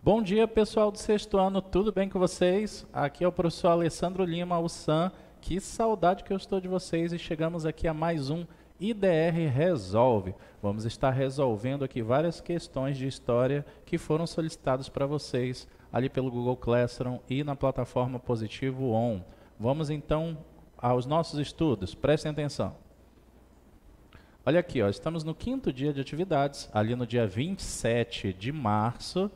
Bom dia, pessoal do sexto ano, tudo bem com vocês? Aqui é o professor Alessandro Lima, o SAM. Que saudade que eu estou de vocês e chegamos aqui a mais um IDR Resolve. Vamos estar resolvendo aqui várias questões de história que foram solicitadas para vocês ali pelo Google Classroom e na plataforma Positivo On. Vamos então aos nossos estudos, prestem atenção. Olha aqui, ó, estamos no quinto dia de atividades, ali no dia 27 de março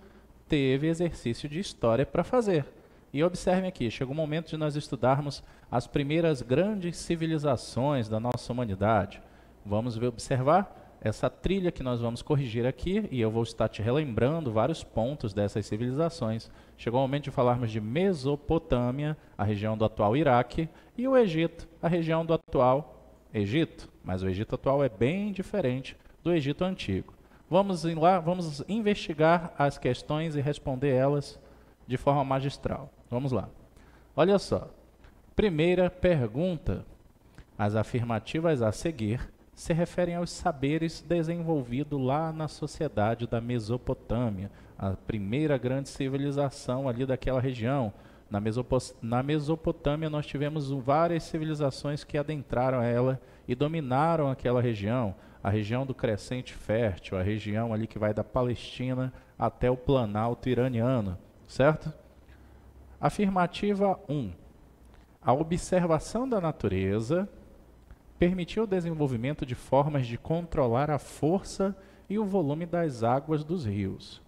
teve exercício de história para fazer. E observem aqui, chegou o momento de nós estudarmos as primeiras grandes civilizações da nossa humanidade. Vamos observar essa trilha que nós vamos corrigir aqui, e eu vou estar te relembrando vários pontos dessas civilizações. Chegou o momento de falarmos de Mesopotâmia, a região do atual Iraque, e o Egito, a região do atual Egito. Mas o Egito atual é bem diferente do Egito antigo. Vamos ir lá, vamos investigar as questões e responder elas de forma magistral. Vamos lá. Olha só. Primeira pergunta. As afirmativas a seguir se referem aos saberes desenvolvidos lá na sociedade da Mesopotâmia, a primeira grande civilização ali daquela região na, na Mesopotâmia, nós tivemos várias civilizações que adentraram ela e dominaram aquela região, a região do Crescente Fértil, a região ali que vai da Palestina até o Planalto iraniano, certo? Afirmativa 1. A observação da natureza permitiu o desenvolvimento de formas de controlar a força e o volume das águas dos rios,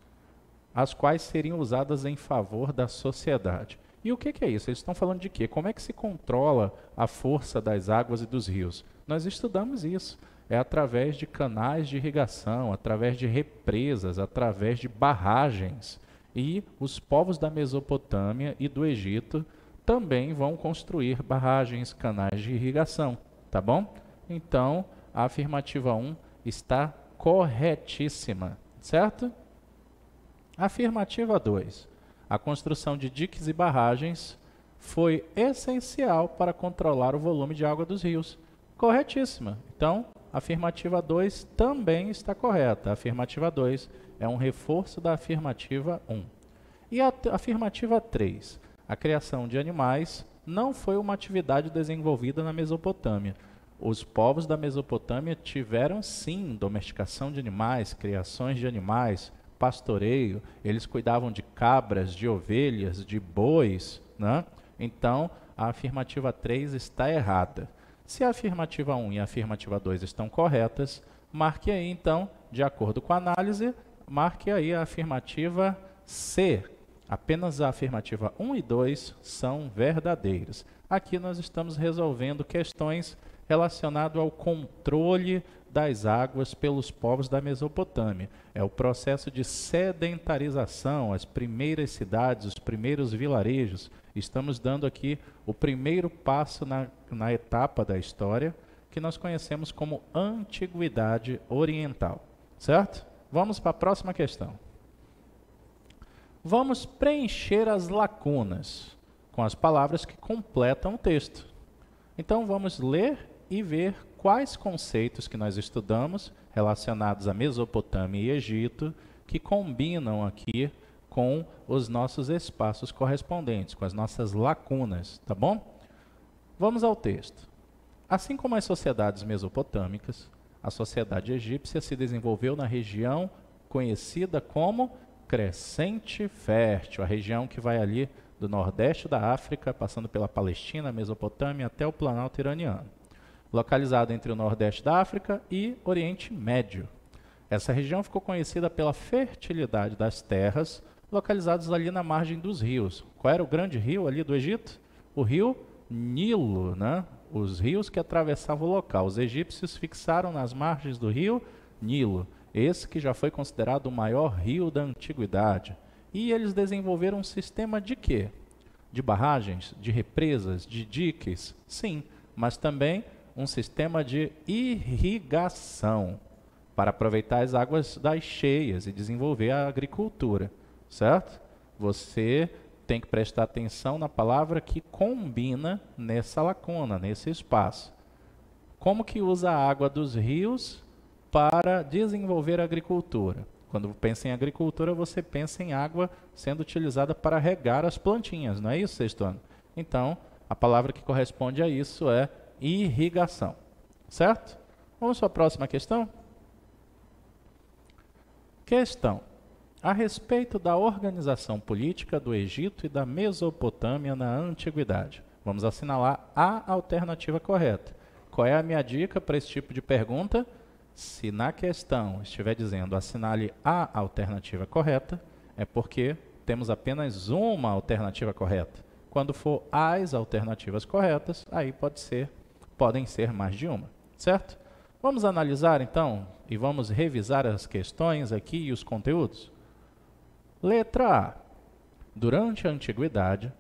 as quais seriam usadas em favor da sociedade. E o que, que é isso? Eles estão falando de quê? Como é que se controla a força das águas e dos rios? Nós estudamos isso. É através de canais de irrigação, através de represas, através de barragens. E os povos da Mesopotâmia e do Egito também vão construir barragens, canais de irrigação, tá bom? Então, a afirmativa 1 está corretíssima, certo? Afirmativa 2. A construção de diques e barragens foi essencial para controlar o volume de água dos rios. Corretíssima. Então, afirmativa 2 também está correta. A afirmativa 2 é um reforço da afirmativa 1. Um. E a afirmativa 3. A criação de animais não foi uma atividade desenvolvida na Mesopotâmia. Os povos da Mesopotâmia tiveram sim domesticação de animais, criações de animais, pastoreio, eles cuidavam de cabras, de ovelhas, de bois. Né? Então, a afirmativa 3 está errada. Se a afirmativa 1 e a afirmativa 2 estão corretas, marque aí então, de acordo com a análise, marque aí a afirmativa C. Apenas a afirmativa 1 e 2 são verdadeiras. Aqui nós estamos resolvendo questões relacionado ao controle das águas pelos povos da Mesopotâmia. É o processo de sedentarização, as primeiras cidades, os primeiros vilarejos. Estamos dando aqui o primeiro passo na, na etapa da história que nós conhecemos como Antiguidade Oriental. Certo? Vamos para a próxima questão. Vamos preencher as lacunas com as palavras que completam o texto. Então vamos ler e ver quais conceitos que nós estudamos relacionados a Mesopotâmia e Egito que combinam aqui com os nossos espaços correspondentes, com as nossas lacunas, tá bom? Vamos ao texto. Assim como as sociedades mesopotâmicas, a sociedade egípcia se desenvolveu na região conhecida como Crescente Fértil, a região que vai ali do nordeste da África, passando pela Palestina, Mesopotâmia, até o Planalto iraniano localizado entre o Nordeste da África e Oriente Médio. Essa região ficou conhecida pela fertilidade das terras localizadas ali na margem dos rios. Qual era o grande rio ali do Egito? O rio Nilo, né? Os rios que atravessavam o local. Os egípcios fixaram nas margens do rio Nilo, esse que já foi considerado o maior rio da antiguidade. E eles desenvolveram um sistema de quê? De barragens, de represas, de diques, sim, mas também um sistema de irrigação para aproveitar as águas das cheias e desenvolver a agricultura, certo? Você tem que prestar atenção na palavra que combina nessa lacuna, nesse espaço. Como que usa a água dos rios para desenvolver a agricultura? Quando pensa em agricultura, você pensa em água sendo utilizada para regar as plantinhas, não é isso, sexto ano? Então, a palavra que corresponde a isso é irrigação. Certo? Vamos para a próxima questão? Questão. A respeito da organização política do Egito e da Mesopotâmia na Antiguidade. Vamos assinalar a alternativa correta. Qual é a minha dica para esse tipo de pergunta? Se na questão estiver dizendo assinale a alternativa correta, é porque temos apenas uma alternativa correta. Quando for as alternativas corretas, aí pode ser podem ser mais de uma, certo? Vamos analisar então e vamos revisar as questões aqui e os conteúdos. Letra A. Durante a antiguidade,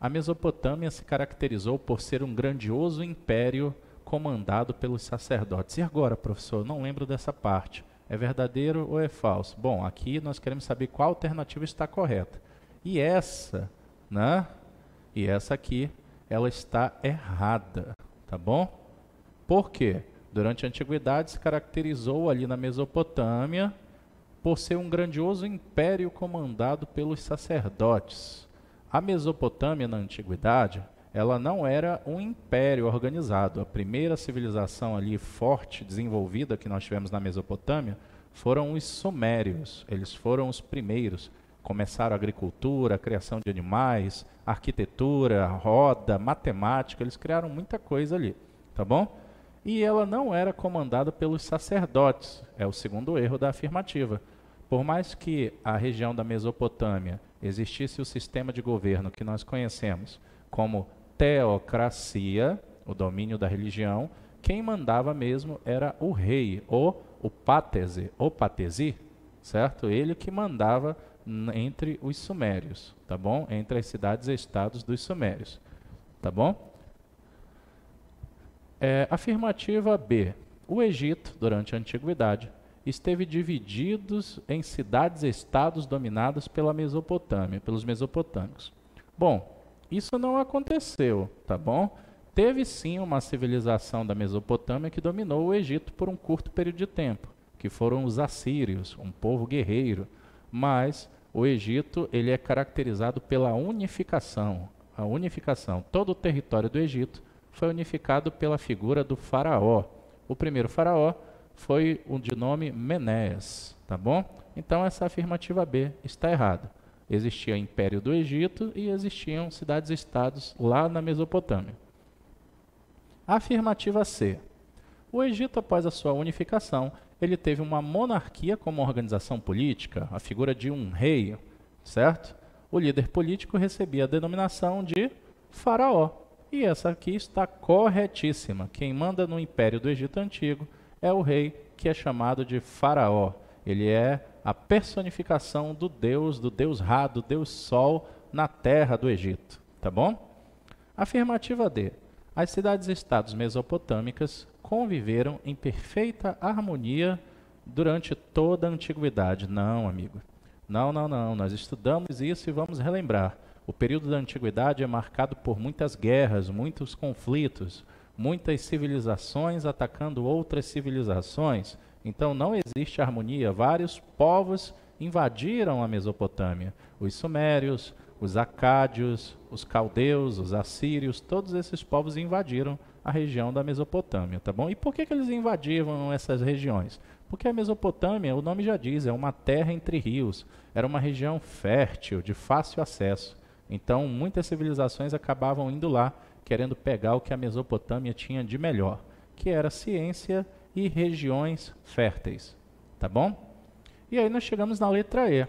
a Mesopotâmia se caracterizou por ser um grandioso império comandado pelos sacerdotes. E agora, professor, não lembro dessa parte. É verdadeiro ou é falso? Bom, aqui nós queremos saber qual alternativa está correta. E essa, né? E essa aqui, ela está errada. Tá bom? Por quê? Durante a antiguidade se caracterizou ali na Mesopotâmia por ser um grandioso império comandado pelos sacerdotes. A Mesopotâmia na antiguidade, ela não era um império organizado. A primeira civilização ali forte, desenvolvida que nós tivemos na Mesopotâmia, foram os sumérios. Eles foram os primeiros Começaram a agricultura, a criação de animais, arquitetura, roda, matemática, eles criaram muita coisa ali, tá bom? E ela não era comandada pelos sacerdotes, é o segundo erro da afirmativa. Por mais que a região da Mesopotâmia existisse o sistema de governo que nós conhecemos como teocracia, o domínio da religião, quem mandava mesmo era o rei, ou o pátese, o patesi, certo? Ele que mandava entre os sumérios, tá bom? Entre as cidades e estados dos sumérios, tá bom? É, afirmativa B. O Egito, durante a Antiguidade, esteve dividido em cidades e estados dominados pela Mesopotâmia, pelos mesopotâmicos. Bom, isso não aconteceu, tá bom? Teve sim uma civilização da Mesopotâmia que dominou o Egito por um curto período de tempo, que foram os assírios, um povo guerreiro, mas o Egito ele é caracterizado pela unificação. A unificação. Todo o território do Egito foi unificado pela figura do faraó. O primeiro faraó foi o de nome Menéas, tá bom? Então essa afirmativa B está errada. Existia o Império do Egito e existiam cidades-estados lá na Mesopotâmia. Afirmativa C. O Egito, após a sua unificação, ele teve uma monarquia como organização política, a figura de um rei, certo? O líder político recebia a denominação de faraó. E essa aqui está corretíssima. Quem manda no Império do Egito Antigo é o rei que é chamado de faraó. Ele é a personificação do deus, do deus Ra, do deus Sol na terra do Egito, tá bom? Afirmativa D. As cidades-estados mesopotâmicas conviveram em perfeita harmonia durante toda a antiguidade. Não, amigo. Não, não, não. Nós estudamos isso e vamos relembrar. O período da antiguidade é marcado por muitas guerras, muitos conflitos, muitas civilizações atacando outras civilizações. Então não existe harmonia. Vários povos invadiram a Mesopotâmia. Os sumérios, os acádios, os caldeus, os assírios, todos esses povos invadiram a região da Mesopotâmia, tá bom? E por que, que eles invadiam essas regiões? Porque a Mesopotâmia, o nome já diz, é uma terra entre rios, era uma região fértil, de fácil acesso. Então, muitas civilizações acabavam indo lá, querendo pegar o que a Mesopotâmia tinha de melhor, que era ciência e regiões férteis, tá bom? E aí nós chegamos na letra E.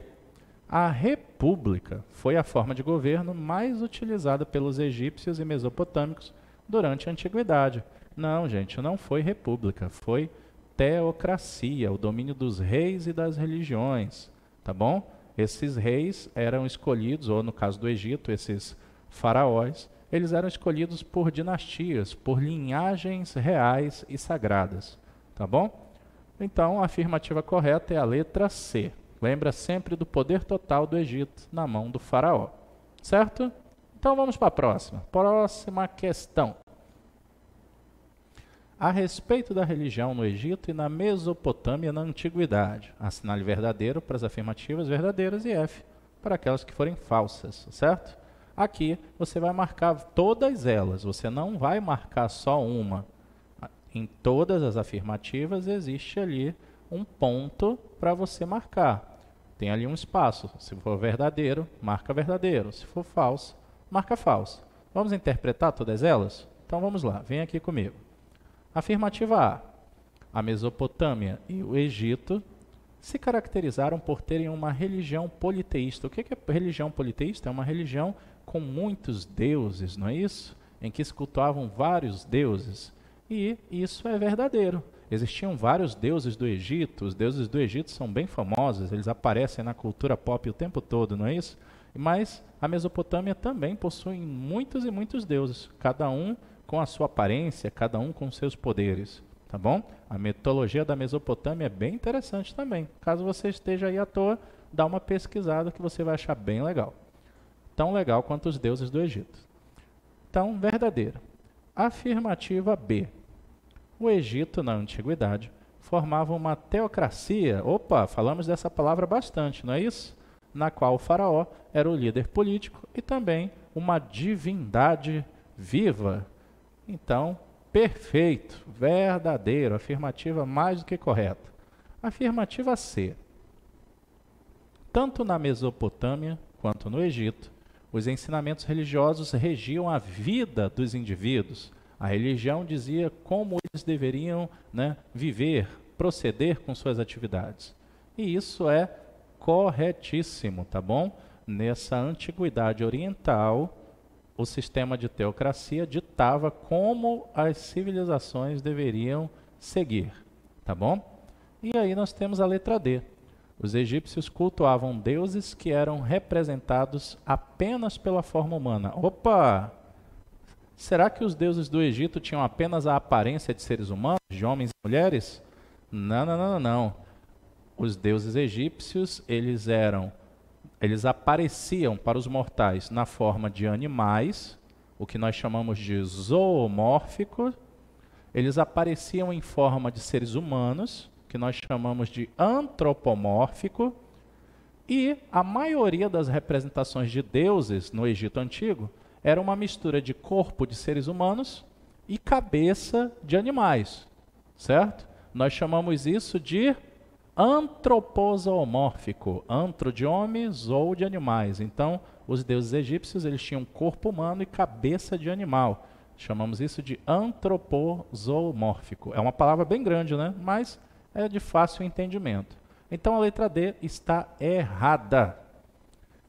A república foi a forma de governo mais utilizada pelos egípcios e mesopotâmicos durante a antiguidade. Não, gente, não foi república, foi teocracia, o domínio dos reis e das religiões, tá bom? Esses reis eram escolhidos, ou no caso do Egito, esses faraós, eles eram escolhidos por dinastias, por linhagens reais e sagradas, tá bom? Então, a afirmativa correta é a letra C. Lembra sempre do poder total do Egito na mão do faraó, certo? Então vamos para a próxima. Próxima questão. A respeito da religião no Egito e na Mesopotâmia na Antiguidade. Assinale verdadeiro para as afirmativas verdadeiras e F para aquelas que forem falsas, certo? Aqui você vai marcar todas elas, você não vai marcar só uma. Em todas as afirmativas existe ali um ponto para você marcar. Tem ali um espaço. Se for verdadeiro, marca verdadeiro. Se for falso, marca falsa. Vamos interpretar todas elas? Então vamos lá, vem aqui comigo. Afirmativa A. A Mesopotâmia e o Egito se caracterizaram por terem uma religião politeísta. O que é religião politeísta? É uma religião com muitos deuses, não é isso? Em que se cultuavam vários deuses. E isso é verdadeiro. Existiam vários deuses do Egito, os deuses do Egito são bem famosos, eles aparecem na cultura pop o tempo todo, não é isso? Mas a Mesopotâmia também possui muitos e muitos deuses, cada um com a sua aparência, cada um com seus poderes, tá bom? A mitologia da Mesopotâmia é bem interessante também. Caso você esteja aí à toa, dá uma pesquisada que você vai achar bem legal. Tão legal quanto os deuses do Egito. Então, verdadeira. Afirmativa B. O Egito, na antiguidade, formava uma teocracia. Opa, falamos dessa palavra bastante, não é isso? na qual o Faraó era o líder político e também uma divindade viva. Então, perfeito, verdadeiro, afirmativa mais do que correta. Afirmativa C. Tanto na Mesopotâmia quanto no Egito, os ensinamentos religiosos regiam a vida dos indivíduos. A religião dizia como eles deveriam né, viver, proceder com suas atividades. E isso é corretíssimo, tá bom? Nessa antiguidade oriental, o sistema de teocracia ditava como as civilizações deveriam seguir, tá bom? E aí nós temos a letra D. Os egípcios cultuavam deuses que eram representados apenas pela forma humana. Opa! Será que os deuses do Egito tinham apenas a aparência de seres humanos, de homens e mulheres? Não, não, não, não os deuses egípcios, eles eram eles apareciam para os mortais na forma de animais, o que nós chamamos de zoomórfico. Eles apareciam em forma de seres humanos, que nós chamamos de antropomórfico. E a maioria das representações de deuses no Egito Antigo era uma mistura de corpo de seres humanos e cabeça de animais, certo? Nós chamamos isso de antroposomórfico, antro de homens ou de animais. Então, os deuses egípcios, eles tinham corpo humano e cabeça de animal. Chamamos isso de antroposomórfico. É uma palavra bem grande, né? Mas é de fácil entendimento. Então a letra D está errada.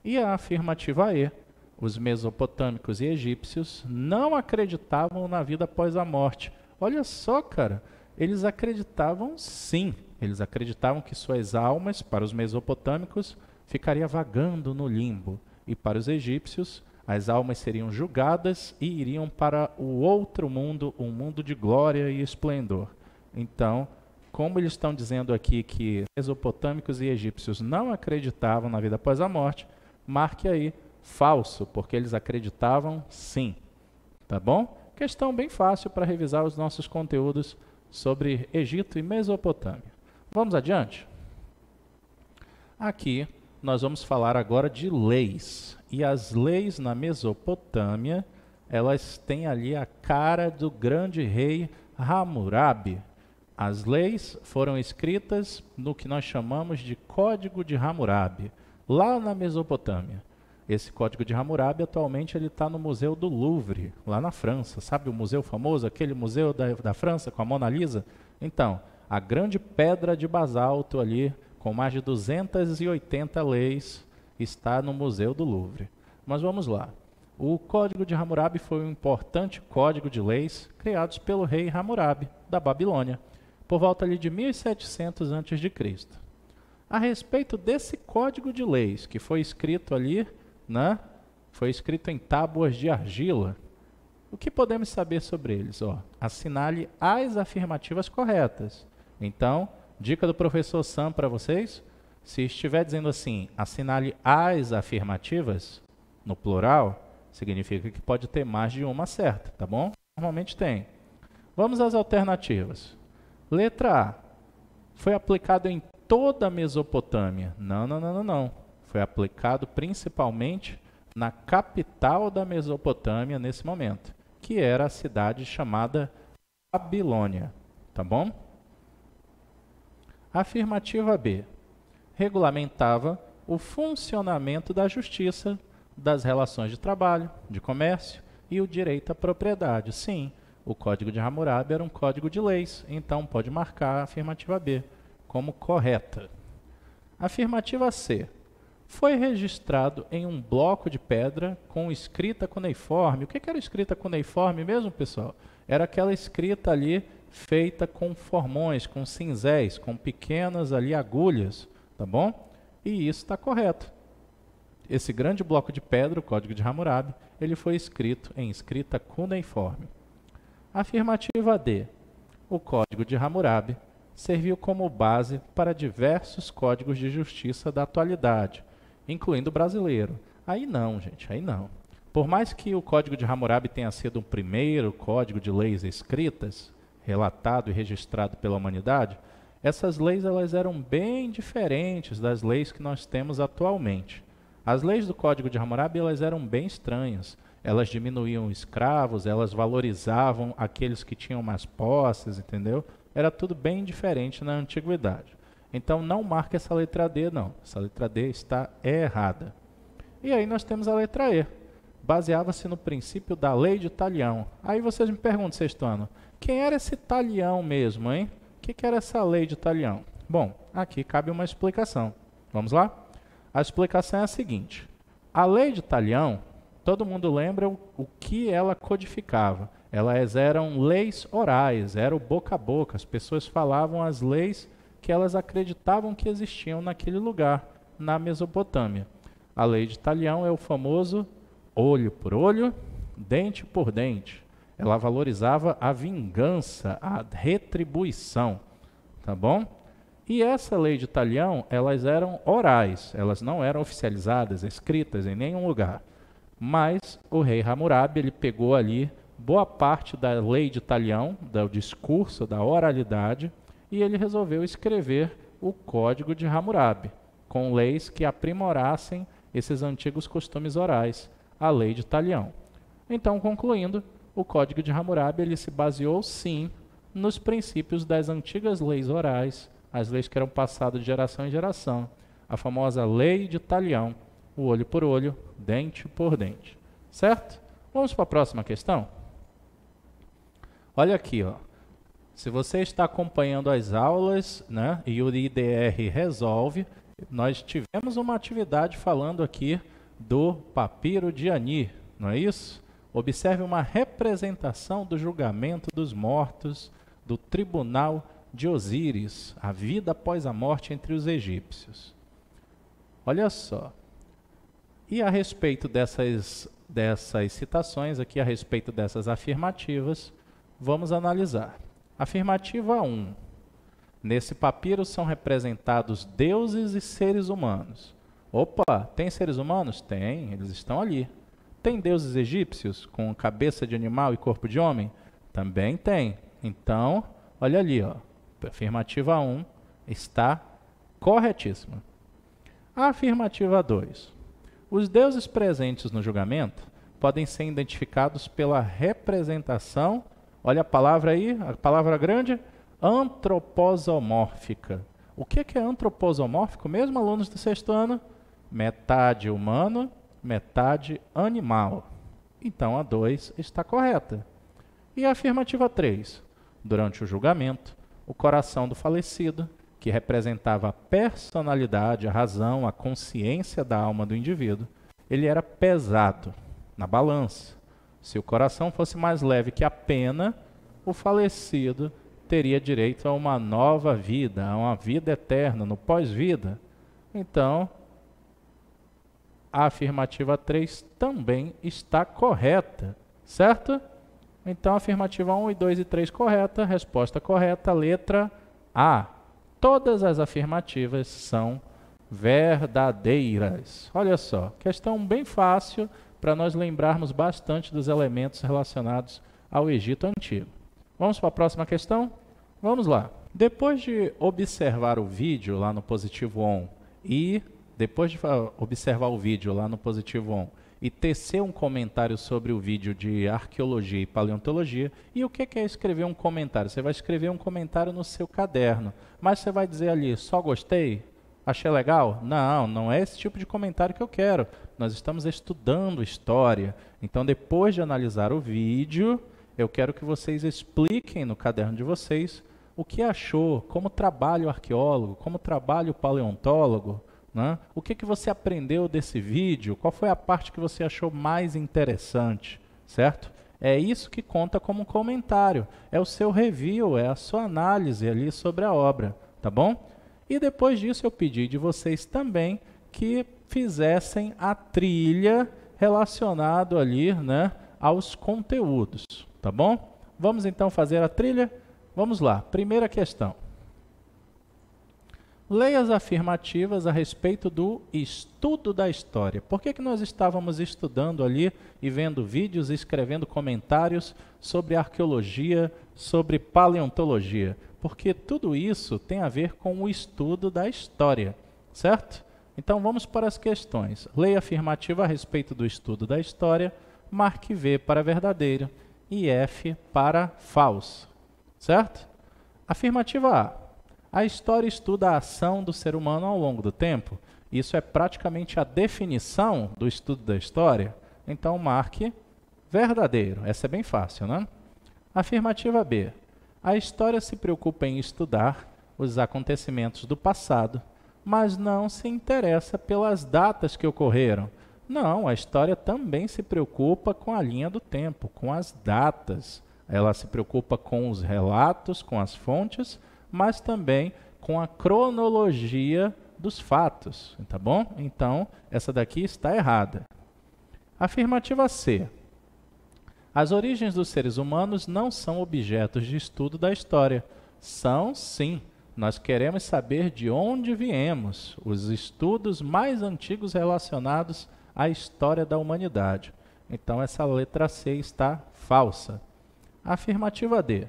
E a afirmativa E, os mesopotâmicos e egípcios não acreditavam na vida após a morte. Olha só, cara, eles acreditavam sim. Eles acreditavam que suas almas, para os mesopotâmicos, ficaria vagando no limbo, e para os egípcios, as almas seriam julgadas e iriam para o outro mundo, um mundo de glória e esplendor. Então, como eles estão dizendo aqui que mesopotâmicos e egípcios não acreditavam na vida após a morte, marque aí falso, porque eles acreditavam sim. Tá bom? Questão bem fácil para revisar os nossos conteúdos sobre Egito e Mesopotâmia. Vamos adiante? Aqui nós vamos falar agora de leis. E as leis na Mesopotâmia, elas têm ali a cara do grande rei Hammurabi. As leis foram escritas no que nós chamamos de Código de Hammurabi, lá na Mesopotâmia. Esse Código de Hammurabi atualmente ele está no Museu do Louvre, lá na França. Sabe o museu famoso, aquele museu da, da França com a Mona Lisa? Então, a grande pedra de basalto ali, com mais de 280 leis, está no Museu do Louvre. Mas vamos lá. O Código de Hammurabi foi um importante código de leis criados pelo rei Hammurabi, da Babilônia, por volta ali de 1700 a.C. A respeito desse código de leis que foi escrito ali, né, foi escrito em tábuas de argila, o que podemos saber sobre eles? Ó, assinale as afirmativas corretas. Então, dica do professor Sam para vocês: se estiver dizendo assim, assinale as afirmativas, no plural, significa que pode ter mais de uma certa, tá bom? Normalmente tem. Vamos às alternativas. Letra A. Foi aplicado em toda a Mesopotâmia. Não, não, não, não, não. Foi aplicado principalmente na capital da Mesopotâmia nesse momento, que era a cidade chamada Babilônia, tá bom? Afirmativa B. Regulamentava o funcionamento da justiça, das relações de trabalho, de comércio e o direito à propriedade. Sim, o Código de Hammurabi era um código de leis, então pode marcar a afirmativa B como correta. Afirmativa C. Foi registrado em um bloco de pedra com escrita cuneiforme. O que era escrita cuneiforme mesmo, pessoal? Era aquela escrita ali feita com formões, com cinzéis, com pequenas ali agulhas, tá bom? E isso está correto. Esse grande bloco de pedra, o Código de Hammurabi, ele foi escrito em escrita cuneiforme. Afirmativa D. O Código de Hammurabi serviu como base para diversos códigos de justiça da atualidade, incluindo o brasileiro. Aí não, gente, aí não. Por mais que o Código de Hammurabi tenha sido o primeiro código de leis escritas, relatado e registrado pela humanidade, essas leis elas eram bem diferentes das leis que nós temos atualmente. As leis do Código de Hammurabi elas eram bem estranhas. Elas diminuíam escravos, elas valorizavam aqueles que tinham mais posses, entendeu? Era tudo bem diferente na antiguidade. Então não marca essa letra D, não. Essa letra D está errada. E aí nós temos a letra E. Baseava-se no princípio da lei de Talião. Aí vocês me perguntam, ano. Quem era esse talião mesmo, hein? O que, que era essa lei de talião? Bom, aqui cabe uma explicação. Vamos lá? A explicação é a seguinte: a lei de talião, todo mundo lembra o, o que ela codificava. Elas eram leis orais, era o boca a boca. As pessoas falavam as leis que elas acreditavam que existiam naquele lugar, na Mesopotâmia. A lei de talião é o famoso olho por olho, dente por dente ela valorizava a vingança, a retribuição, tá bom? E essa lei de talião, elas eram orais, elas não eram oficializadas, escritas em nenhum lugar. Mas o rei Hammurabi, ele pegou ali boa parte da lei de talião, do discurso, da oralidade, e ele resolveu escrever o Código de Hammurabi, com leis que aprimorassem esses antigos costumes orais, a lei de talião. Então, concluindo, o Código de Hammurabi ele se baseou, sim, nos princípios das antigas leis orais, as leis que eram passadas de geração em geração, a famosa lei de talião, o olho por olho, dente por dente. Certo? Vamos para a próxima questão? Olha aqui, ó. Se você está acompanhando as aulas né, e o IDR resolve, nós tivemos uma atividade falando aqui do papiro de Ani, não é isso? observe uma representação do julgamento dos mortos do tribunal de Osíris, a vida após a morte entre os egípcios. Olha só. E a respeito dessas, dessas citações aqui, a respeito dessas afirmativas, vamos analisar. Afirmativa 1. Nesse papiro são representados deuses e seres humanos. Opa, tem seres humanos? Tem, eles estão ali. Tem deuses egípcios com cabeça de animal e corpo de homem? Também tem. Então, olha ali, ó. afirmativa 1 está corretíssima. A afirmativa 2. Os deuses presentes no julgamento podem ser identificados pela representação, olha a palavra aí, a palavra grande, antroposomórfica. O que é antroposomórfico mesmo, alunos do sexto ano? Metade humano metade animal. Então a 2 está correta. E a afirmativa 3. Durante o julgamento, o coração do falecido, que representava a personalidade, a razão, a consciência da alma do indivíduo, ele era pesado na balança. Se o coração fosse mais leve que a pena, o falecido teria direito a uma nova vida, a uma vida eterna, no pós-vida. Então, a afirmativa 3 também está correta, certo? Então, afirmativa 1 e 2 e 3 correta, resposta correta, letra A. Todas as afirmativas são verdadeiras. Olha só, questão bem fácil para nós lembrarmos bastante dos elementos relacionados ao Egito Antigo. Vamos para a próxima questão? Vamos lá. Depois de observar o vídeo lá no Positivo On e depois de observar o vídeo lá no Positivo On e tecer um comentário sobre o vídeo de arqueologia e paleontologia. E o que é escrever um comentário? Você vai escrever um comentário no seu caderno, mas você vai dizer ali, só gostei? Achei legal? Não, não é esse tipo de comentário que eu quero. Nós estamos estudando história. Então, depois de analisar o vídeo, eu quero que vocês expliquem no caderno de vocês o que achou, como trabalha o arqueólogo, como trabalha o paleontólogo, né? O que, que você aprendeu desse vídeo? Qual foi a parte que você achou mais interessante? Certo? É isso que conta como comentário. É o seu review, é a sua análise ali sobre a obra, tá bom? E depois disso eu pedi de vocês também que fizessem a trilha relacionado ali, né, aos conteúdos, tá bom? Vamos então fazer a trilha? Vamos lá. Primeira questão. Leia as afirmativas a respeito do estudo da história. Por que, que nós estávamos estudando ali e vendo vídeos e escrevendo comentários sobre arqueologia, sobre paleontologia? Porque tudo isso tem a ver com o estudo da história, certo? Então vamos para as questões. Leia afirmativa a respeito do estudo da história, marque V para verdadeiro e F para falso, certo? Afirmativa A. A história estuda a ação do ser humano ao longo do tempo. Isso é praticamente a definição do estudo da história. Então marque verdadeiro. Essa é bem fácil, né? Afirmativa B. A história se preocupa em estudar os acontecimentos do passado, mas não se interessa pelas datas que ocorreram. Não, a história também se preocupa com a linha do tempo, com as datas. Ela se preocupa com os relatos, com as fontes mas também com a cronologia dos fatos, tá bom? Então, essa daqui está errada. Afirmativa C. As origens dos seres humanos não são objetos de estudo da história. São, sim. Nós queremos saber de onde viemos, os estudos mais antigos relacionados à história da humanidade. Então, essa letra C está falsa. Afirmativa D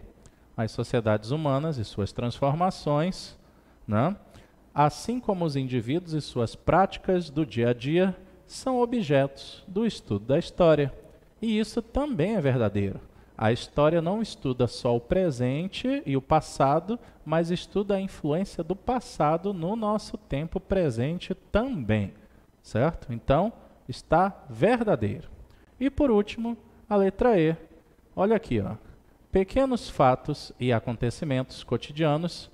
as sociedades humanas e suas transformações, né? assim como os indivíduos e suas práticas do dia a dia são objetos do estudo da história. E isso também é verdadeiro. A história não estuda só o presente e o passado, mas estuda a influência do passado no nosso tempo presente também. Certo? Então, está verdadeiro. E por último, a letra E. Olha aqui, ó. Pequenos fatos e acontecimentos cotidianos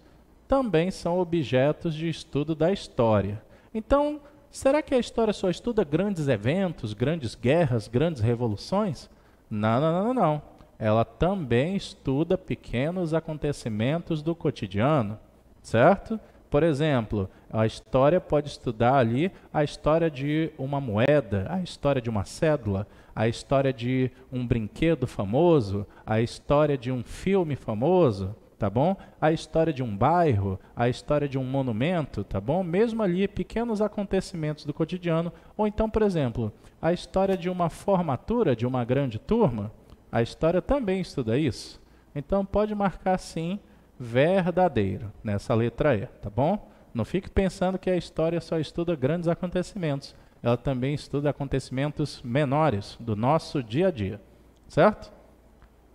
também são objetos de estudo da história. Então, será que a história só estuda grandes eventos, grandes guerras, grandes revoluções? Não, não, não, não. Ela também estuda pequenos acontecimentos do cotidiano, certo? Por exemplo, a história pode estudar ali a história de uma moeda, a história de uma cédula, a história de um brinquedo famoso, a história de um filme famoso, tá bom? A história de um bairro, a história de um monumento, tá bom? Mesmo ali pequenos acontecimentos do cotidiano, ou então, por exemplo, a história de uma formatura de uma grande turma, a história também estuda isso. Então pode marcar sim verdadeiro nessa letra E, tá bom? Não fique pensando que a história só estuda grandes acontecimentos. Ela também estuda acontecimentos menores do nosso dia a dia. Certo?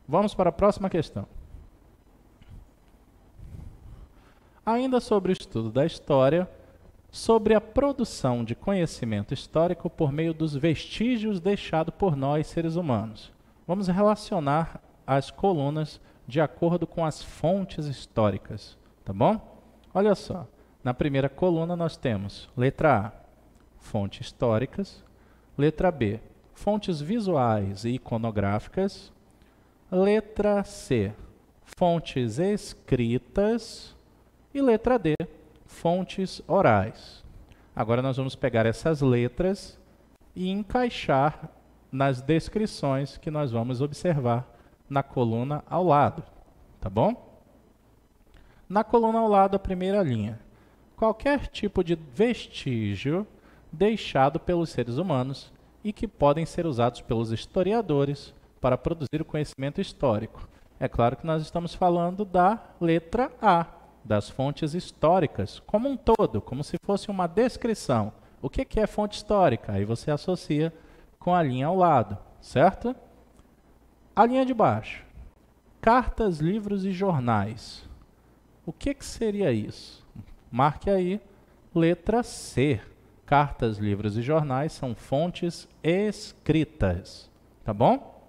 Vamos para a próxima questão. Ainda sobre o estudo da história, sobre a produção de conhecimento histórico por meio dos vestígios deixados por nós, seres humanos. Vamos relacionar as colunas de acordo com as fontes históricas, tá bom? Olha só. Na primeira coluna nós temos letra A, fontes históricas, letra B, fontes visuais e iconográficas, letra C, fontes escritas e letra D, fontes orais. Agora nós vamos pegar essas letras e encaixar nas descrições que nós vamos observar na coluna ao lado, tá bom? Na coluna ao lado, a primeira linha, qualquer tipo de vestígio deixado pelos seres humanos e que podem ser usados pelos historiadores para produzir o conhecimento histórico. É claro que nós estamos falando da letra A, das fontes históricas, como um todo, como se fosse uma descrição. O que, é fonte histórica? Aí você associa com a linha ao lado, certo? A linha de baixo. Cartas, livros e jornais. O que, que seria isso? Marque aí letra C. Cartas, livros e jornais são fontes escritas, tá bom?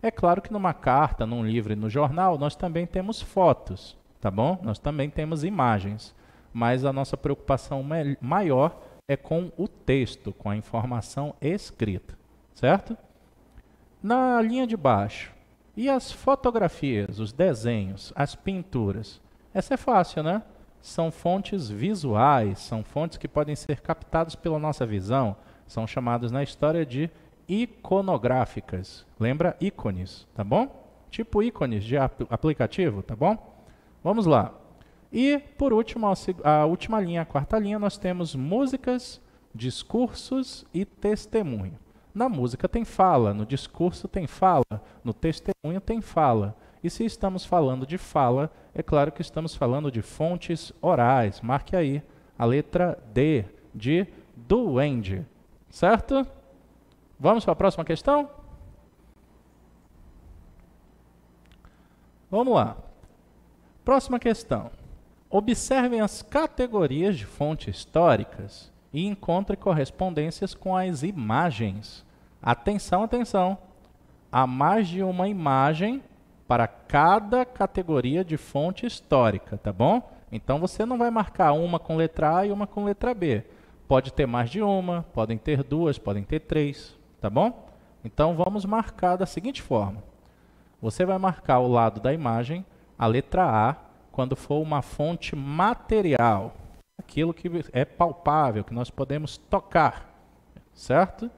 É claro que numa carta, num livro e no jornal, nós também temos fotos, tá bom? Nós também temos imagens, mas a nossa preocupação maior é com o texto, com a informação escrita, certo? Na linha de baixo, e as fotografias, os desenhos, as pinturas? Essa é fácil, né? são fontes visuais, são fontes que podem ser captadas pela nossa visão, são chamadas na história de iconográficas. Lembra ícones, tá bom? Tipo ícones de aplicativo, tá bom? Vamos lá. E por último, a última linha, a quarta linha, nós temos músicas, discursos e testemunho. Na música tem fala, no discurso tem fala, no testemunho tem fala. E se estamos falando de fala, é claro que estamos falando de fontes orais. Marque aí a letra D de duende. Certo? Vamos para a próxima questão? Vamos lá. Próxima questão. Observem as categorias de fontes históricas e encontre correspondências com as imagens. Atenção, atenção! Há mais de uma imagem para cada categoria de fonte histórica, tá bom? Então você não vai marcar uma com letra A e uma com letra B. Pode ter mais de uma, podem ter duas, podem ter três, tá bom? Então vamos marcar da seguinte forma. Você vai marcar o lado da imagem, a letra A, quando for uma fonte material, aquilo que é palpável, que nós podemos tocar, certo?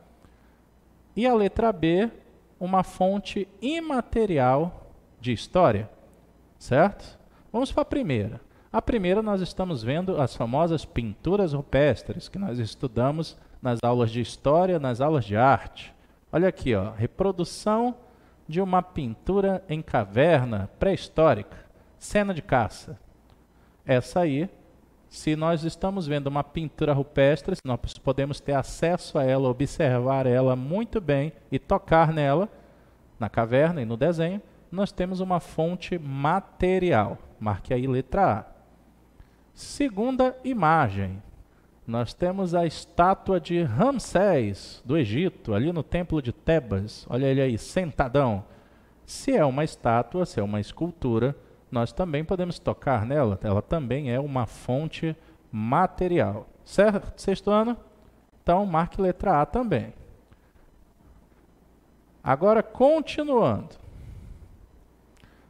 E a letra B, uma fonte imaterial de história, certo? Vamos para a primeira. A primeira nós estamos vendo as famosas pinturas rupestres que nós estudamos nas aulas de história, nas aulas de arte. Olha aqui, ó, reprodução de uma pintura em caverna pré-histórica, cena de caça. Essa aí, se nós estamos vendo uma pintura rupestre, nós podemos ter acesso a ela, observar ela muito bem e tocar nela, na caverna e no desenho, nós temos uma fonte material. Marque aí letra A. Segunda imagem, nós temos a estátua de Ramsés, do Egito, ali no templo de Tebas. Olha ele aí, sentadão. Se é uma estátua, se é uma escultura, nós também podemos tocar nela. Ela também é uma fonte material. Certo? Sexto ano? Então, marque letra A também. Agora, continuando.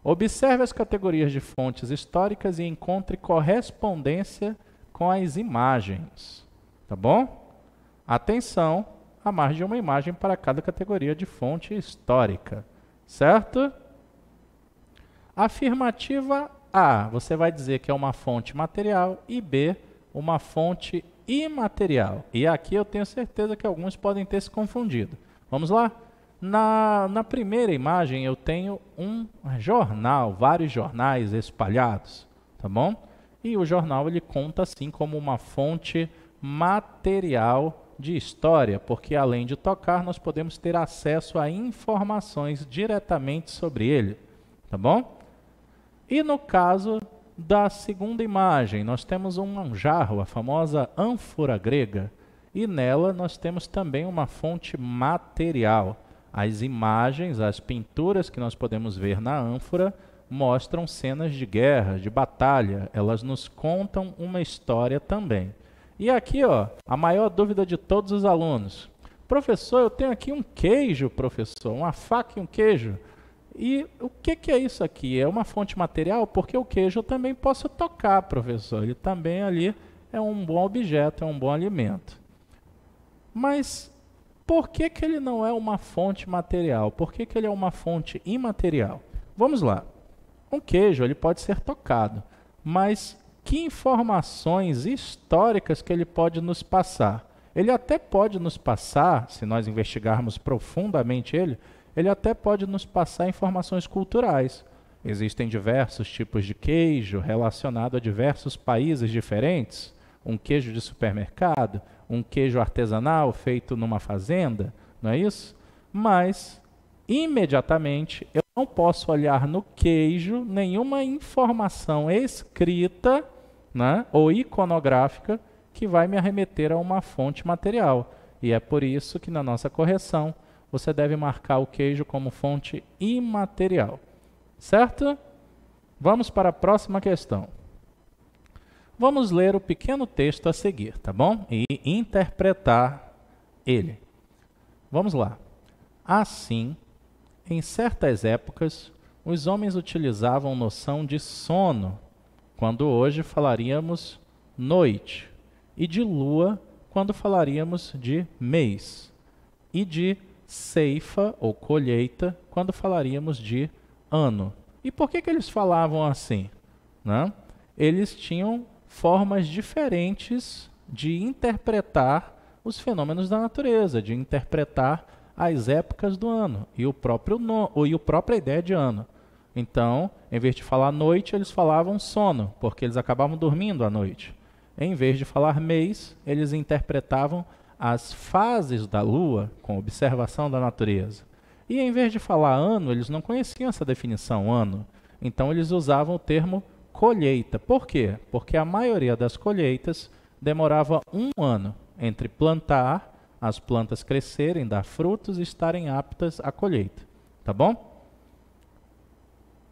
Observe as categorias de fontes históricas e encontre correspondência com as imagens. Tá bom? Atenção, há mais de uma imagem para cada categoria de fonte histórica. Certo? Afirmativa A, você vai dizer que é uma fonte material e B, uma fonte imaterial. E aqui eu tenho certeza que alguns podem ter se confundido. Vamos lá? Na, na primeira imagem eu tenho um jornal, vários jornais espalhados, tá bom? E o jornal ele conta assim como uma fonte material de história, porque além de tocar, nós podemos ter acesso a informações diretamente sobre ele, tá bom? E no caso da segunda imagem, nós temos um jarro, a famosa ânfora grega, e nela nós temos também uma fonte material. As imagens, as pinturas que nós podemos ver na ânfora mostram cenas de guerra, de batalha, elas nos contam uma história também. E aqui, ó, a maior dúvida de todos os alunos. Professor, eu tenho aqui um queijo, professor, uma faca e um queijo. E o que, que é isso aqui? É uma fonte material? Porque o queijo eu também posso tocar, professor. Ele também ali é um bom objeto, é um bom alimento. Mas por que, que ele não é uma fonte material? Por que, que ele é uma fonte imaterial? Vamos lá. Um queijo ele pode ser tocado, mas que informações históricas que ele pode nos passar? Ele até pode nos passar, se nós investigarmos profundamente ele, ele até pode nos passar informações culturais. Existem diversos tipos de queijo relacionado a diversos países diferentes. Um queijo de supermercado, um queijo artesanal feito numa fazenda, não é isso? Mas imediatamente eu não posso olhar no queijo nenhuma informação escrita né, ou iconográfica que vai me arremeter a uma fonte material. E é por isso que na nossa correção você deve marcar o queijo como fonte imaterial. Certo? Vamos para a próxima questão. Vamos ler o pequeno texto a seguir, tá bom? E interpretar ele. Vamos lá. Assim, em certas épocas, os homens utilizavam noção de sono, quando hoje falaríamos noite, e de lua, quando falaríamos de mês, e de ceifa ou colheita, quando falaríamos de ano. E por que, que eles falavam assim? Né? Eles tinham formas diferentes de interpretar os fenômenos da natureza, de interpretar as épocas do ano e o próprio no, e a própria ideia de ano. Então, em vez de falar noite, eles falavam sono, porque eles acabavam dormindo à noite. Em vez de falar mês, eles interpretavam as fases da lua com observação da natureza. E em vez de falar ano, eles não conheciam essa definição ano. Então eles usavam o termo colheita. Por quê? Porque a maioria das colheitas demorava um ano entre plantar, as plantas crescerem, dar frutos e estarem aptas à colheita. Tá bom?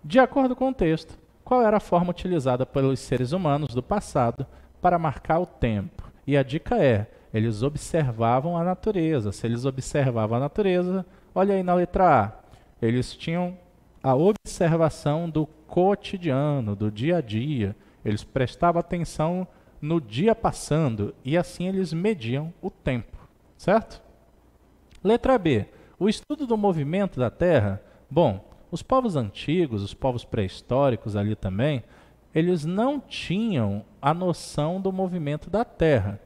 De acordo com o texto, qual era a forma utilizada pelos seres humanos do passado para marcar o tempo? E a dica é: eles observavam a natureza. Se eles observavam a natureza, olha aí na letra A, eles tinham a observação do cotidiano, do dia a dia. Eles prestavam atenção no dia passando e assim eles mediam o tempo, certo? Letra B. O estudo do movimento da Terra. Bom, os povos antigos, os povos pré-históricos ali também, eles não tinham a noção do movimento da Terra.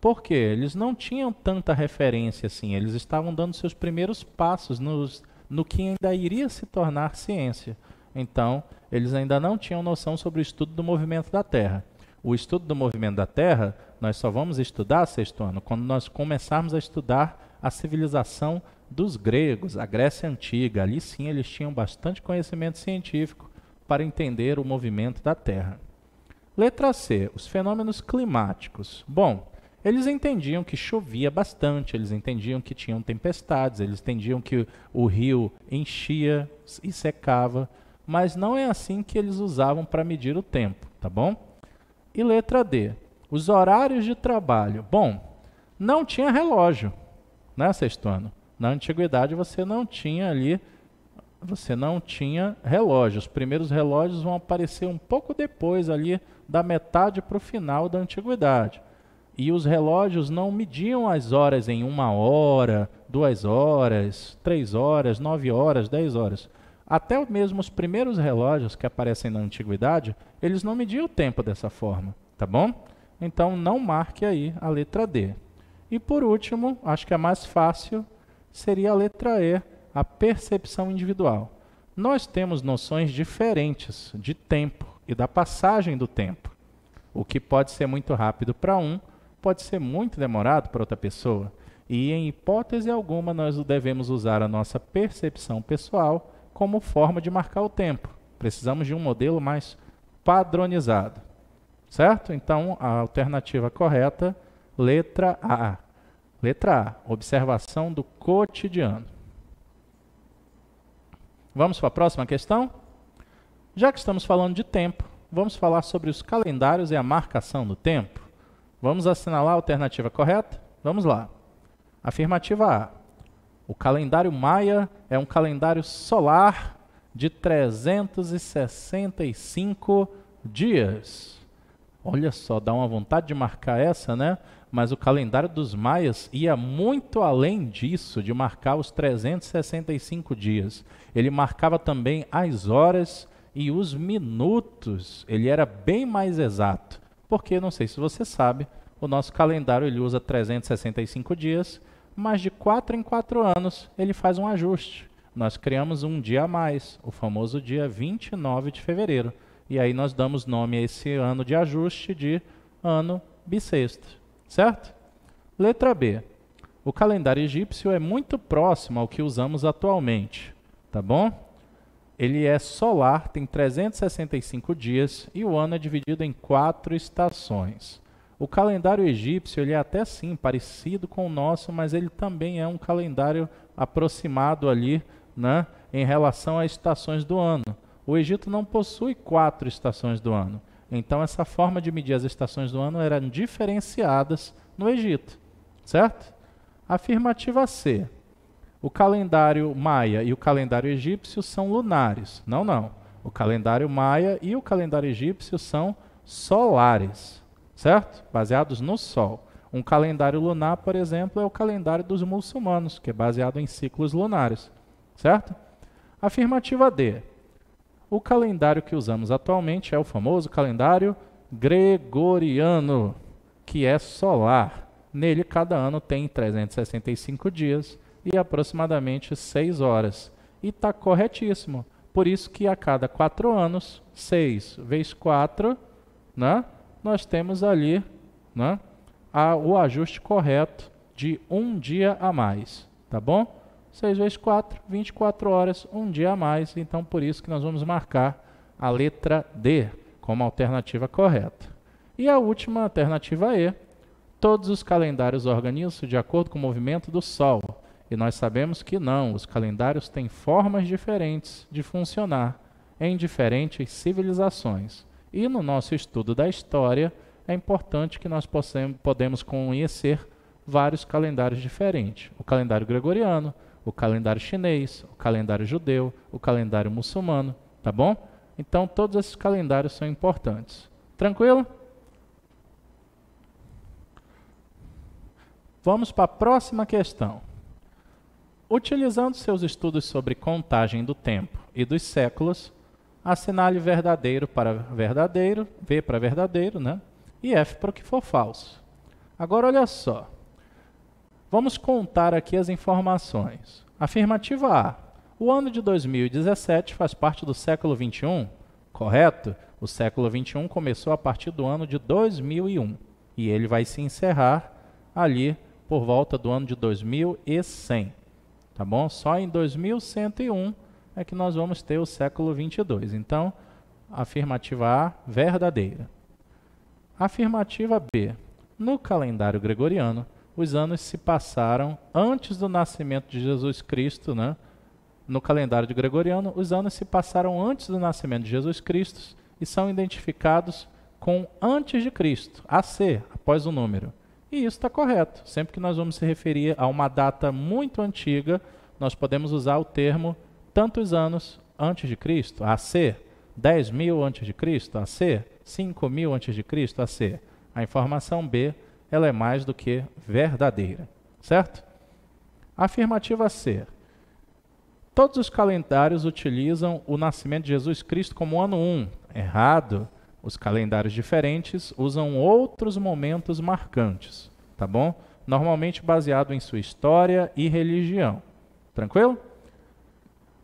Por quê? Eles não tinham tanta referência assim, eles estavam dando seus primeiros passos nos no que ainda iria se tornar ciência. Então, eles ainda não tinham noção sobre o estudo do movimento da Terra. O estudo do movimento da Terra, nós só vamos estudar, sexto ano, quando nós começarmos a estudar a civilização dos gregos, a Grécia Antiga. Ali sim eles tinham bastante conhecimento científico para entender o movimento da Terra. Letra C, os fenômenos climáticos. Bom, eles entendiam que chovia bastante, eles entendiam que tinham tempestades, eles entendiam que o rio enchia e secava, mas não é assim que eles usavam para medir o tempo, tá bom? E letra D, os horários de trabalho. Bom, não tinha relógio, né, sexto ano? Na antiguidade você não tinha ali, você não tinha relógio. Os primeiros relógios vão aparecer um pouco depois ali da metade para o final da antiguidade e os relógios não mediam as horas em uma hora, duas horas, três horas, nove horas, dez horas. Até mesmo os primeiros relógios que aparecem na antiguidade, eles não mediam o tempo dessa forma, tá bom? Então não marque aí a letra D. E por último, acho que a mais fácil seria a letra E, a percepção individual. Nós temos noções diferentes de tempo e da passagem do tempo. O que pode ser muito rápido para um pode ser muito demorado para outra pessoa e, em hipótese alguma, nós devemos usar a nossa percepção pessoal como forma de marcar o tempo. Precisamos de um modelo mais padronizado. Certo? Então, a alternativa correta, letra A. Letra A, observação do cotidiano. Vamos para a próxima questão? Já que estamos falando de tempo, vamos falar sobre os calendários e a marcação do tempo. Vamos assinalar a alternativa correta? Vamos lá. Afirmativa A. O calendário maia é um calendário solar de 365 dias. Olha só, dá uma vontade de marcar essa, né? Mas o calendário dos maias ia muito além disso, de marcar os 365 dias. Ele marcava também as horas e os minutos. Ele era bem mais exato porque não sei se você sabe, o nosso calendário ele usa 365 dias, mas de 4 em 4 anos ele faz um ajuste. Nós criamos um dia a mais, o famoso dia 29 de fevereiro. E aí nós damos nome a esse ano de ajuste de ano bissexto, certo? Letra B. O calendário egípcio é muito próximo ao que usamos atualmente, tá bom? Ele é solar, tem 365 dias e o ano é dividido em quatro estações. O calendário egípcio ele é até sim parecido com o nosso, mas ele também é um calendário aproximado ali, né, em relação às estações do ano. O Egito não possui quatro estações do ano. Então essa forma de medir as estações do ano eram diferenciadas no Egito, certo? Afirmativa C. O calendário maia e o calendário egípcio são lunares. Não, não. O calendário maia e o calendário egípcio são solares, certo? Baseados no sol. Um calendário lunar, por exemplo, é o calendário dos muçulmanos, que é baseado em ciclos lunares, certo? Afirmativa D. O calendário que usamos atualmente é o famoso calendário gregoriano, que é solar. Nele, cada ano tem 365 dias e aproximadamente 6 horas. E está corretíssimo. Por isso que a cada 4 anos, 6 vezes 4, né, nós temos ali né, a, o ajuste correto de um dia a mais. Tá bom? 6 vezes 4, 24 horas, um dia a mais. Então, por isso que nós vamos marcar a letra D como alternativa correta. E a última alternativa E. Todos os calendários organizam-se de acordo com o movimento do Sol e nós sabemos que não, os calendários têm formas diferentes de funcionar em diferentes civilizações. E no nosso estudo da história, é importante que nós possamos, podemos conhecer vários calendários diferentes. O calendário gregoriano, o calendário chinês, o calendário judeu, o calendário muçulmano, tá bom? Então todos esses calendários são importantes. Tranquilo? Vamos para a próxima questão utilizando seus estudos sobre contagem do tempo e dos séculos, assinale verdadeiro para verdadeiro, V para verdadeiro, né? E F para o que for falso. Agora olha só. Vamos contar aqui as informações. Afirmativa A. O ano de 2017 faz parte do século 21, correto? O século 21 começou a partir do ano de 2001 e ele vai se encerrar ali por volta do ano de 2100 tá bom? Só em 2101 é que nós vamos ter o século 22. Então, afirmativa A, verdadeira. Afirmativa B. No calendário gregoriano, os anos se passaram antes do nascimento de Jesus Cristo, né? No calendário de gregoriano, os anos se passaram antes do nascimento de Jesus Cristo e são identificados com antes de Cristo, AC, após o número. E isso está correto. Sempre que nós vamos se referir a uma data muito antiga, nós podemos usar o termo tantos anos antes de Cristo, AC, 10 mil antes de Cristo, AC, 5 mil antes de Cristo, AC. A informação B ela é mais do que verdadeira, certo? Afirmativa C. Todos os calendários utilizam o nascimento de Jesus Cristo como ano 1. Errado. Os calendários diferentes usam outros momentos marcantes, tá bom? Normalmente baseado em sua história e religião. Tranquilo?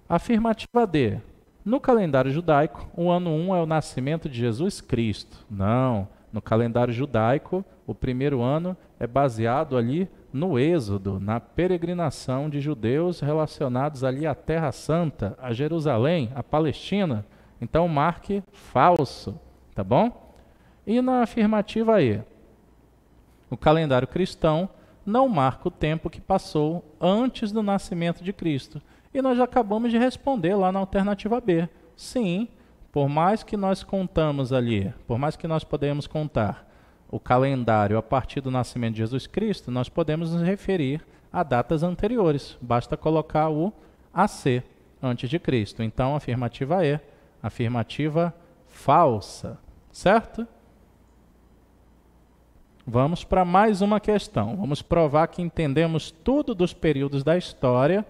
Afirmativa D. No calendário judaico, o ano 1 é o nascimento de Jesus Cristo. Não. No calendário judaico, o primeiro ano é baseado ali no êxodo, na peregrinação de judeus relacionados ali à Terra Santa, a Jerusalém, a Palestina. Então, marque falso. Tá bom? E na afirmativa E, o calendário cristão não marca o tempo que passou antes do nascimento de Cristo. E nós acabamos de responder lá na alternativa B. Sim, por mais que nós contamos ali, por mais que nós podemos contar o calendário a partir do nascimento de Jesus Cristo, nós podemos nos referir a datas anteriores. Basta colocar o AC antes de Cristo. Então, afirmativa E, afirmativa falsa. Certo? Vamos para mais uma questão. Vamos provar que entendemos tudo dos períodos da história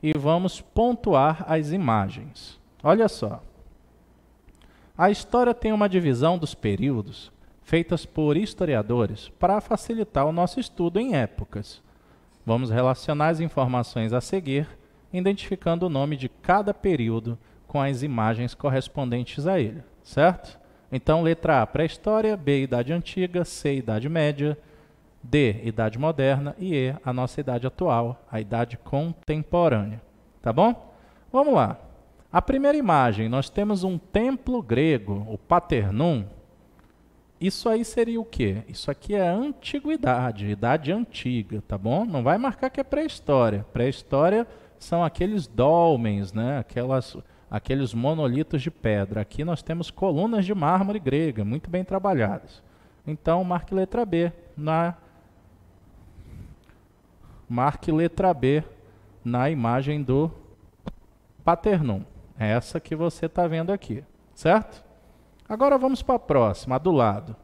e vamos pontuar as imagens. Olha só. A história tem uma divisão dos períodos feitas por historiadores para facilitar o nosso estudo em épocas. Vamos relacionar as informações a seguir, identificando o nome de cada período com as imagens correspondentes a ele, certo? Então, letra A, pré-história, B, idade antiga, C, idade média, D, idade moderna e E, a nossa idade atual, a idade contemporânea. Tá bom? Vamos lá. A primeira imagem, nós temos um templo grego, o Paternum. Isso aí seria o quê? Isso aqui é antiguidade, idade antiga, tá bom? Não vai marcar que é pré-história. Pré-história são aqueles dolmens, né? Aquelas aqueles monolitos de pedra. Aqui nós temos colunas de mármore grega, muito bem trabalhadas. Então, marque letra B na marque letra B na imagem do paternum. É essa que você está vendo aqui, certo? Agora vamos para a próxima, do lado.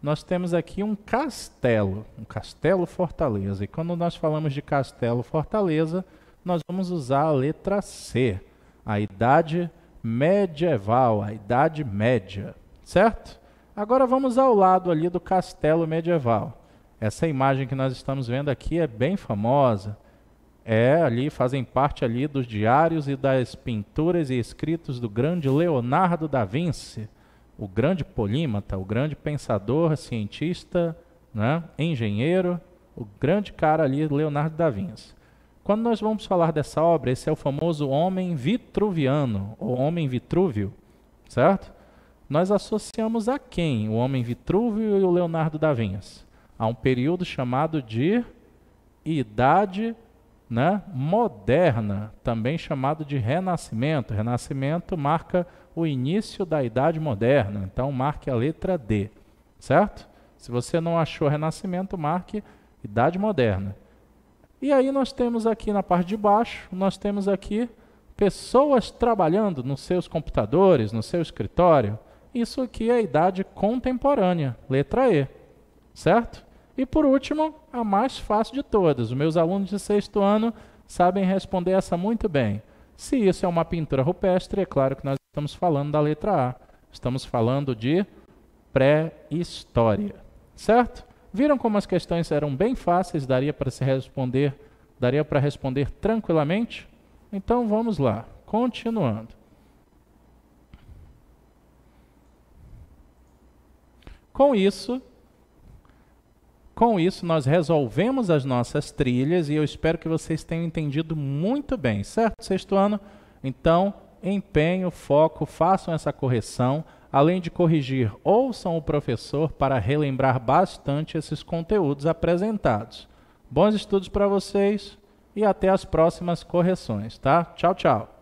Nós temos aqui um castelo, um castelo fortaleza. E quando nós falamos de castelo fortaleza, nós vamos usar a letra C a idade medieval, a idade média, certo? Agora vamos ao lado ali do castelo medieval. Essa imagem que nós estamos vendo aqui é bem famosa. É ali, fazem parte ali dos diários e das pinturas e escritos do grande Leonardo da Vinci, o grande polímata, o grande pensador, cientista, né? engenheiro, o grande cara ali, Leonardo da Vinci. Quando nós vamos falar dessa obra, esse é o famoso homem vitruviano, ou homem vitrúvio, certo? Nós associamos a quem? O homem vitrúvio e o Leonardo da Vinci? A um período chamado de Idade né, moderna, também chamado de Renascimento. Renascimento marca o início da Idade Moderna, então marque a letra D, certo? Se você não achou Renascimento, marque Idade Moderna. E aí nós temos aqui na parte de baixo, nós temos aqui pessoas trabalhando nos seus computadores, no seu escritório. Isso aqui é a idade contemporânea, letra E, certo? E por último, a mais fácil de todas. Os meus alunos de sexto ano sabem responder essa muito bem. Se isso é uma pintura rupestre, é claro que nós estamos falando da letra A. Estamos falando de pré-história, certo? Viram como as questões eram bem fáceis, daria para se responder, daria para responder tranquilamente? Então vamos lá, continuando. Com isso, com isso nós resolvemos as nossas trilhas e eu espero que vocês tenham entendido muito bem, certo? Sexto ano, então empenho, foco, façam essa correção além de corrigir, ouçam o professor para relembrar bastante esses conteúdos apresentados. Bons estudos para vocês e até as próximas correções, tá? Tchau, tchau.